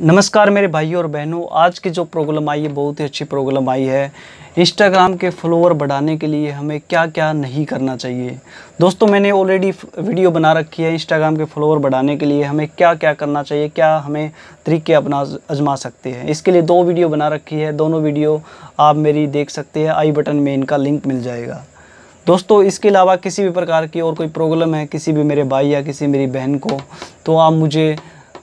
नमस्कार मेरे भाइयों और बहनों आज की जो प्रॉब्लम आई है बहुत ही अच्छी प्रॉब्लम आई है इंस्टाग्राम के फॉलोअर बढ़ाने के लिए हमें क्या क्या नहीं करना चाहिए दोस्तों मैंने ऑलरेडी वीडियो बना रखी है इंस्टाग्राम के फॉलोअर बढ़ाने के लिए हमें क्या क्या करना चाहिए क्या हमें तरीके अपना आजमा सकते हैं इसके लिए दो वीडियो बना रखी है दोनों वीडियो आप मेरी देख सकते हैं आई बटन में इनका लिंक मिल जाएगा दोस्तों इसके अलावा किसी भी प्रकार की और कोई प्रॉब्लम है किसी भी मेरे भाई या किसी मेरी बहन को तो आप मुझे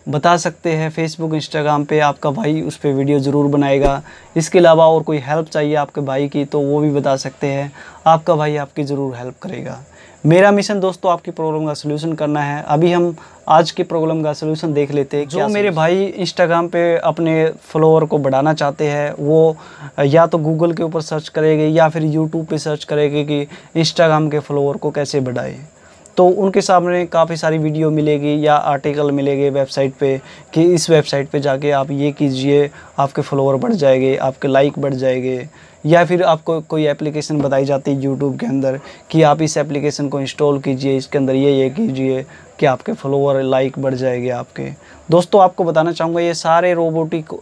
बता सकते हैं फेसबुक इंस्टाग्राम पे आपका भाई उस पर वीडियो ज़रूर बनाएगा इसके अलावा और कोई हेल्प चाहिए आपके भाई की तो वो भी बता सकते हैं आपका भाई आपकी ज़रूर हेल्प करेगा मेरा मिशन दोस्तों आपकी प्रॉब्लम का सोल्यूशन करना है अभी हम आज की प्रॉब्लम का सोल्यूशन देख लेते हैं जो मेरे भाई इंस्टाग्राम पे अपने फॉलोअर को बढ़ाना चाहते हैं वो या तो गूगल के ऊपर सर्च करेंगे या फिर यूट्यूब पे सर्च करेंगे कि इंस्टाग्राम के फॉलोअर को कैसे बढ़ाएं तो उनके सामने काफ़ी सारी वीडियो मिलेगी या आर्टिकल मिलेंगे वेबसाइट पे कि इस वेबसाइट पे जाके आप ये कीजिए आपके फॉलोअर बढ़ जाएंगे आपके लाइक बढ़ जाएंगे या फिर आपको कोई एप्लीकेशन बताई जाती है यूट्यूब के अंदर कि आप इस एप्लीकेशन को इंस्टॉल कीजिए इसके अंदर ये ये कीजिए कि आपके फॉलोअर लाइक बढ़ जाएंगे आपके दोस्तों आपको बताना चाहूँगा ये सारे रोबोटिक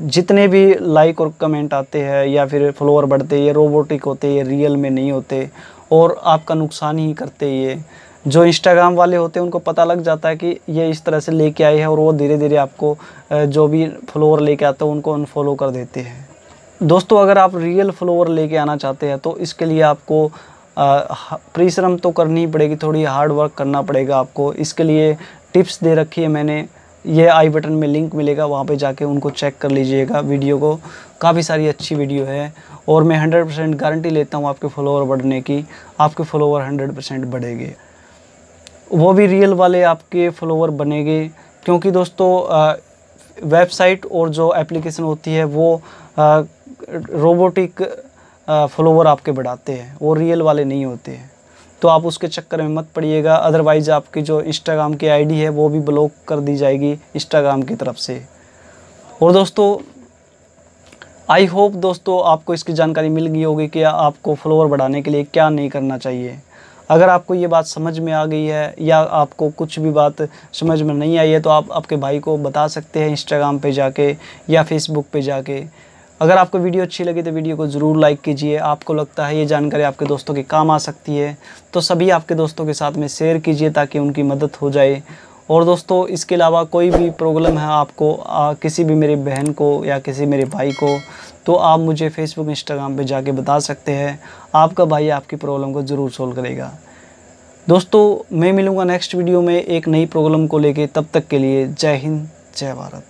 जितने भी लाइक और कमेंट आते हैं या फिर फ्लोअर बढ़ते ये रोबोटिक होते ये रियल में नहीं होते और आपका नुकसान ही करते ये जो इंस्टाग्राम वाले होते हैं उनको पता लग जाता है कि ये इस तरह से लेके आए हैं और वो धीरे धीरे आपको जो भी फ्लोअर लेके आता है उनको अनफॉलो कर देते हैं दोस्तों अगर आप रियल फ्लोअर लेके आना चाहते हैं तो इसके लिए आपको परिश्रम तो करनी ही पड़ेगी थोड़ी हार्ड वर्क करना पड़ेगा आपको इसके लिए टिप्स दे रखी है मैंने ये आई बटन में लिंक मिलेगा वहाँ पे जाके उनको चेक कर लीजिएगा वीडियो को काफ़ी सारी अच्छी वीडियो है और मैं 100 परसेंट गारंटी लेता हूँ आपके फॉलोअर बढ़ने की आपके फॉलोअर 100 परसेंट बढ़ेंगे वो भी रियल वाले आपके फॉलोअर बनेंगे क्योंकि दोस्तों वेबसाइट और जो एप्लीकेशन होती है वो रोबोटिक फॉलोवर आपके बढ़ाते हैं वो रियल वाले नहीं होते हैं तो आप उसके चक्कर में मत पड़िएगा अदरवाइज़ आपकी जो इंस्टाग्राम की आईडी है वो भी ब्लॉक कर दी जाएगी इंस्टाग्राम की तरफ से और दोस्तों आई होप दोस्तों आपको इसकी जानकारी मिल गई होगी कि आपको फ्लोवर बढ़ाने के लिए क्या नहीं करना चाहिए अगर आपको ये बात समझ में आ गई है या आपको कुछ भी बात समझ में नहीं आई है तो आप आपके भाई को बता सकते हैं इंस्टाग्राम पे जाके या फेसबुक पे जाके अगर आपको वीडियो अच्छी लगी तो वीडियो को ज़रूर लाइक कीजिए आपको लगता है ये जानकारी आपके दोस्तों के काम आ सकती है तो सभी आपके दोस्तों के साथ में शेयर कीजिए ताकि उनकी मदद हो जाए और दोस्तों इसके अलावा कोई भी प्रॉब्लम है आपको आ, किसी भी मेरी बहन को या किसी मेरे भाई को तो आप मुझे फेसबुक इंस्टाग्राम पर जाके बता सकते हैं आपका भाई आपकी प्रॉब्लम को ज़रूर सोल्व करेगा दोस्तों मैं मिलूँगा नेक्स्ट वीडियो में एक नई प्रॉब्लम को लेकर तब तक के लिए जय हिंद जय भारत